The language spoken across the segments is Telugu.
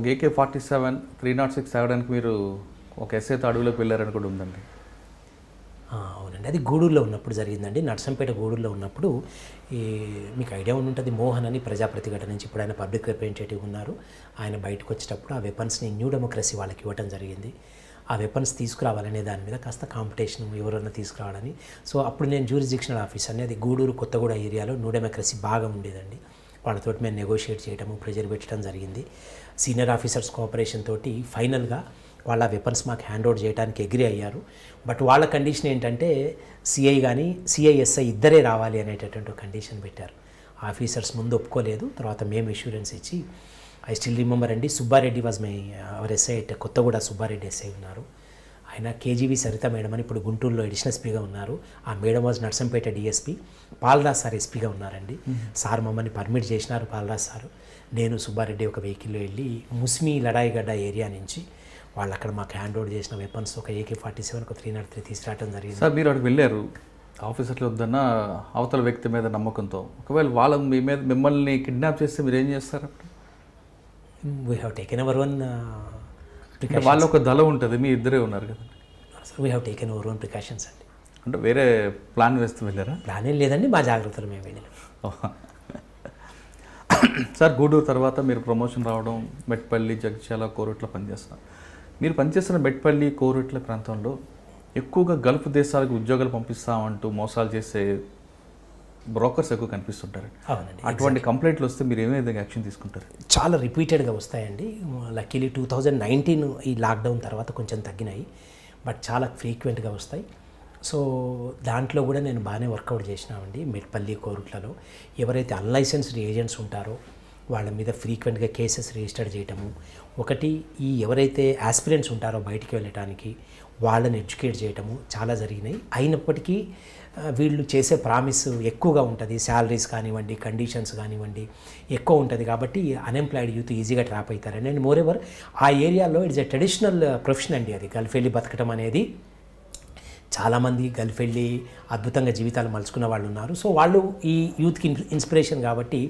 ఒక AK forty seven three not six తాగడానికి మీరు ఒక ఎస్ఏతో అడవిలోకి వెళ్ళారని కూడా ఉందండి అవునండి అది గూడూరులో ఉన్నప్పుడు జరిగిందండి నర్సంపేట గూడూరులో ఉన్నప్పుడు ఈ మీకు ఐడియా ఉంటుంది మోహన్ అని ప్రజాప్రతిఘటన నుంచి ఇప్పుడు ఆయన పబ్లిక్ రిప్రజెంటేటివ్ ఉన్నారు ఆయన బయటకు వచ్చేటప్పుడు ఆ వెపన్స్ని న్యూ డెమోక్రసీ వాళ్ళకి ఇవ్వటం జరిగింది ఆ వెపన్స్ తీసుకురావాలనే దాని మీద కాస్త కాంపిటీషన్ ఎవరన్నా తీసుకురావాలని సో అప్పుడు నేను జ్యూరిస్డిక్షనల్ ఆఫీసర్ని అది గూడూరు కొత్తగూడ ఏరియాలో న్యూ డెమోక్రసీ బాగా ఉండేదండి వాళ్ళతో మేము నెగోషియేట్ చేయడము ప్రెజర్ పెట్టడం జరిగింది సీనియర్ ఆఫీసర్స్ కోఆపరేషన్ తోటి ఫైనల్గా వాళ్ళ వెపన్స్ మాకు హ్యాండ్ ఓవర్ చేయడానికి ఎగ్రీ అయ్యారు బట్ వాళ్ళ కండిషన్ ఏంటంటే సిఐ కానీ సిఐఎస్ఐ ఇద్దరే రావాలి అనేటటువంటి కండిషన్ పెట్టారు ఆఫీసర్స్ ముందు ఒప్పుకోలేదు తర్వాత మేము ఇష్యూరెన్స్ ఇచ్చి ఐ స్టిల్ రిమెంబర్ అండి Subbareddy was my our SI Kothaguda Subbareddy SI ఉన్నారు ఆయన కేజీవి సరిత మేడం అని ఇప్పుడు గుంటూరులో ఎడిషనల్ ఎస్పీగా ఉన్నారు ఆ madam was Narsampet DSP Palaraj sir ఎస్పీగా ఉన్నారండి సార్ మమ్మల్ని పర్మిట్ చేసినారు పాలరాజ్ సార్ నేను సుబ్బారెడ్డి ఒక వెహికల్లో వెళ్ళి ముస్మి లడాయిగడ్డ ఏరియా నుంచి వాళ్ళు అక్కడ మాకు హ్యాండ్ ఓవర్ చేసిన వెపన్స్ ఒక ఏకే ఫార్టీ సెవెన్ ఒక త్రీ నాట్ త్రీ తీసుకురావడం జరిగింది సార్ మీరు అక్కడికి వెళ్ళారు ఆఫీసర్లు వద్దన్న అవతల వ్యక్తి మీద నమ్మకంతో ఒకవేళ వాళ్ళ మీ మీద మిమ్మల్ని కిడ్నాప్ చేస్తే మీరు ఏం చేస్తారు అప్పుడు we have taken our one వాళ్ళ ఒక దళ ఉంటుంది మీ ఇద్దరే ఉన్నారు కదా we have taken over own precautions అండి అంటే వేరే ప్లాన్ వేస్తూ వెళ్ళారా ప్లాన్ ఏం లేదండి మా జాగ్రత్తలు మేము వెళ్ళాం సార్ గూడూరు తర్వాత మీరు ప్రమోషన్ రావడం మెట్పల్లి జగిత్యాల కోరుట్ల పనిచేస్తున్నారు మీరు పనిచేస్తున్న మెట్పల్లి కోరుట్ల ప్రాంతంలో ఎక్కువగా గల్ఫ్ దేశాలకు ఉద్యోగాలు పంపిస్తామంటూ మోసాలు చేసే బ్రోకర్స్ ఎక్కువ కనిపిస్తుంటారు అవునండి అటువంటి కంప్లైంట్లు వస్తే మీరు ఏమే విధంగా యాక్షన్ తీసుకుంటారు చాలా రిపీటెడ్గా వస్తాయండి లక్కీలీ టూ థౌజండ్ నైన్టీన్ ఈ లాక్డౌన్ తర్వాత కొంచెం తగ్గినాయి బట్ చాలా ఫ్రీక్వెంట్గా వస్తాయి సో దాంట్లో కూడా నేను బాగానే వర్కౌట్ చేసినామండి మెట్పల్లి కోరుట్లలో ఎవరైతే అన్లైసెన్స్డ్ ఏజెంట్స్ ఉంటారో వాళ్ళ మీద ఫ్రీక్వెంట్గా కేసెస్ రిజిస్టర్ చేయటము ఒకటి ఈ ఎవరైతే యాస్పిరెంట్స్ ఉంటారో బయటికి వెళ్ళటానికి వాళ్ళని ఎడ్యుకేట్ చేయటము చాలా జరిగినాయి అయినప్పటికీ వీళ్ళు చేసే ప్రామిస్ ఎక్కువగా ఉంటుంది శాలరీస్ కానివ్వండి కండిషన్స్ కానివ్వండి ఎక్కువ ఉంటుంది కాబట్టి అన్ఎంప్లాయిడ్ యూత్ ఈజీగా ట్రాప్ అవుతారండి అండ్ మోర్ ఎవర్ ఆ ఏరియాలో ఇట్స్ ఎ ట్రెడిషనల్ ప్రొఫెషన్ అండి అది గల్ఫెళ్ళి వెళ్ళి అనేది చాలామంది గల్ఫ్ వెళ్ళి అద్భుతంగా జీవితాలు మలుచుకున్న వాళ్ళు ఉన్నారు సో వాళ్ళు ఈ యూత్కి ఇన్స్పిరేషన్ కాబట్టి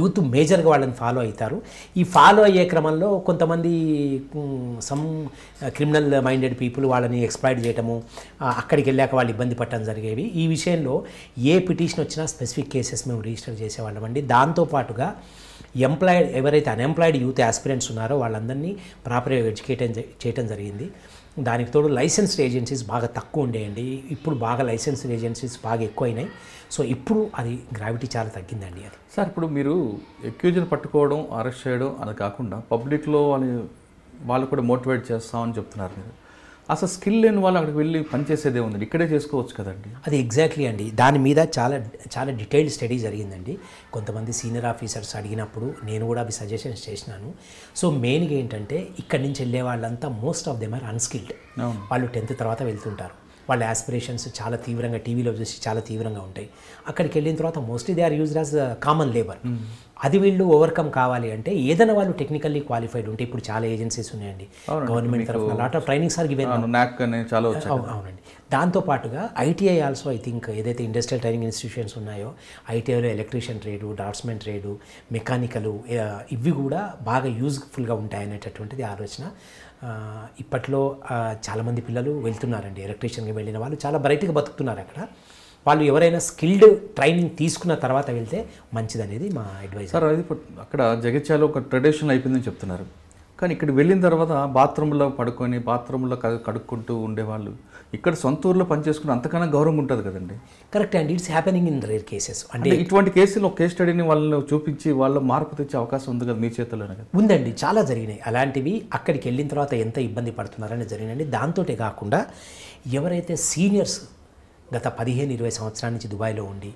యూత్ మేజర్గా వాళ్ళని ఫాలో అవుతారు ఈ ఫాలో అయ్యే క్రమంలో కొంతమంది సమ్ క్రిమినల్ మైండెడ్ పీపుల్ వాళ్ళని ఎక్స్ప్లాయిడ్ చేయటము అక్కడికి వెళ్ళాక వాళ్ళు ఇబ్బంది పట్టడం జరిగేవి ఈ విషయంలో ఏ పిటిషన్ వచ్చినా స్పెసిఫిక్ కేసెస్ మేము రిజిస్టర్ చేసేవాళ్ళం అండి దాంతోపాటుగా ఎంప్లాయిడ్ ఎవరైతే అన్ఎంప్లాయిడ్ యూత్ ఆస్పిరెంట్స్ ఉన్నారో వాళ్ళందరినీ ప్రాపర్గా ఎడ్యుకేట్ చేయటం జరిగింది దానికి తోడు లైసెన్స్డ్ ఏజెన్సీస్ బాగా తక్కువ ఉండేయండి ఇప్పుడు బాగా లైసెన్స్డ్ ఏజెన్సీస్ బాగా ఎక్కువైనాయి సో ఇప్పుడు అది గ్రావిటీ చాలా తగ్గిందండి అది సార్ ఇప్పుడు మీరు ఎక్యూజన్ పట్టుకోవడం అరెస్ట్ చేయడం అది కాకుండా పబ్లిక్లో వాళ్ళని వాళ్ళు కూడా మోటివేట్ చేస్తామని చెప్తున్నారు మీరు అసలు స్కిల్ లేని వాళ్ళు అక్కడికి వెళ్ళి పనిచేసేదే ఉంది ఇక్కడే చేసుకోవచ్చు కదండి అది ఎగ్జాక్ట్లీ అండి దాని మీద చాలా చాలా డీటెయిల్డ్ స్టడీ జరిగిందండి కొంతమంది సీనియర్ ఆఫీసర్స్ అడిగినప్పుడు నేను కూడా అవి సజెషన్స్ చేసినాను సో మెయిన్గా ఏంటంటే ఇక్కడి నుంచి వెళ్ళే వాళ్ళంతా most of them are unskilled వాళ్ళు టెన్త్ తర్వాత వెళ్తుంటారు వాళ్ళ యాస్పిరేషన్స్ చాలా తీవ్రంగా టీవీలో చూసి చాలా తీవ్రంగా ఉంటాయి అక్కడికి వెళ్ళిన తర్వాత mostly they are used as common labour అది వీళ్ళు ఓవర్కమ్ కావాలి అంటే ఏదైనా వాళ్ళు టెక్నికల్లీ క్వాలిఫైడ్ ఉంటే ఇప్పుడు చాలా ఏజెన్సీస్ ఉన్నాయండి గవర్నమెంట్ తరఫున లాట్ ఆఫ్ ట్రైనింగ్స్ అవునండి దాంతోపాటుగా ఐటీఐ ఆల్సో ఐ థింక్ ఏదైతే ఇండస్ట్రియల్ ట్రైనింగ్ ఇన్స్టిట్యూషన్స్ ఉన్నాయో ఐటీఐలో electrician trade draughtsmen trade mechanical ఇవి కూడా బాగా యూజ్ఫుల్గా ఉంటాయనేటటువంటిది ఆలోచన ఇప్పట్లో చాలామంది పిల్లలు వెళ్తున్నారండి ఎలక్ట్రీషియన్గా వెళ్ళిన వాళ్ళు చాలా బ్రైట్గా బతుకుతున్నారు అక్కడ వాళ్ళు ఎవరైనా స్కిల్డ్ ట్రైనింగ్ తీసుకున్న తర్వాత వెళ్తే మంచిదనేది మా అడ్వైజ్ సార్ అది అక్కడ జగిత్యాలో ఒక ట్రెడిషన్ అయిపోయిందని చెప్తున్నారు కానీ ఇక్కడ వెళ్ళిన తర్వాత బాత్రూంలో పడుకొని బాత్రూంలో కడుక్కుంటూ ఉండేవాళ్ళు ఇక్కడ సొంత ఊర్లో పనిచేసుకుని అంతకన్నా గౌరవం ఉంటుంది కదండి కరెక్ట్ అండి it's happening in rare cases అంటే ఇటువంటి కేసులు ఒక కేస్ స్టడీని వాళ్ళు చూపించి వాళ్ళు మార్పు తెచ్చే అవకాశం ఉంది కదా మీ చేతుల్లో కదా ఉందండి చాలా జరిగినాయి అలాంటివి అక్కడికి వెళ్ళిన తర్వాత ఎంత ఇబ్బంది పడుతున్నారని జరిగినండి దాంతోటే కాకుండా ఎవరైతే సీనియర్స్ గత పదిహేను ఇరవై సంవత్సరాల నుంచి దుబాయ్లో ఉండి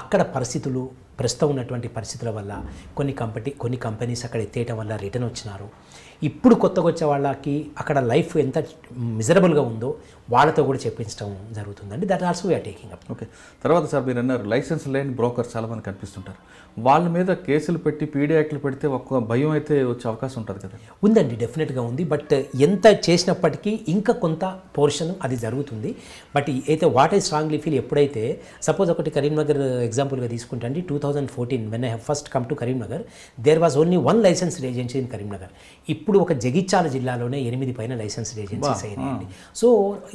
అక్కడ పరిస్థితులు ప్రస్తుతం ఉన్నటువంటి పరిస్థితుల వల్ల కొన్ని కంపెనీ కొన్ని కంపెనీస్ అక్కడ ఎత్తేయటం వల్ల రిటర్న్ వచ్చినారు ఇప్పుడు కొత్తగా వచ్చే వాళ్ళకి అక్కడ లైఫ్ ఎంత మిజరబుల్గా ఉందో వాళ్ళతో కూడా చెప్పించడం జరుగుతుందండి that also we're taking up okay తర్వాత సార్ మీరు అన్నారు లైసెన్స్ లేని బ్రోకర్ చాలామంది కనిపిస్తుంటారు వాళ్ళ మీద కేసులు పెట్టి పీడీ యాక్ట్లు పెడితే ఒక్క భయం అయితే వచ్చే అవకాశం ఉంటుంది కదా ఉందండి డెఫినెట్గా ఉంది బట్ ఎంత చేసినప్పటికీ ఇంకా కొంత పోర్షన్ అది జరుగుతుంది బట్ అయితే వాట్ ఐ స్ట్రాంగ్లీ ఫీల్ ఎప్పుడైతే సపోజ్ ఒకటి కరీంనగర్ ఎగ్జాంపుల్గా తీసుకుంటే అండి two 2014 when I have first come to Karimnagar, there was only one licensed agency in Karimnagar. ఇప్పుడు ఒక జగిత్యాల జిల్లాలోనే ఎనిమిది పైన లైసెన్స్ ఏజెన్సీస్ అయినాయండి సో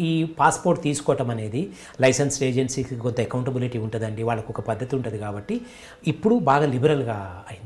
ఈ పాస్పోర్ట్ తీసుకోవటం అనేది లైసెన్స్ ఏజెన్సీకి కొంత అకౌంటబిలిటీ ఉంటుందండి వాళ్ళకు ఒక పద్ధతి ఉంటుంది కాబట్టి ఇప్పుడు బాగా లిబరల్గా అయింది